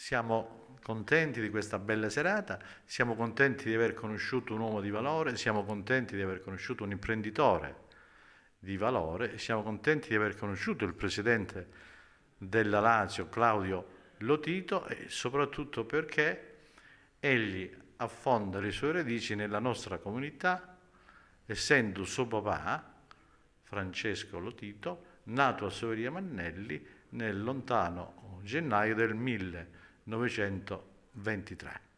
Siamo contenti di questa bella serata, siamo contenti di aver conosciuto un uomo di valore, siamo contenti di aver conosciuto un imprenditore di valore, siamo contenti di aver conosciuto il presidente della Lazio, Claudio Lotito, e soprattutto perché egli affonda le sue radici nella nostra comunità, essendo suo papà, Francesco Lotito, nato a Soveria Mannelli nel lontano gennaio del 1900. 1923.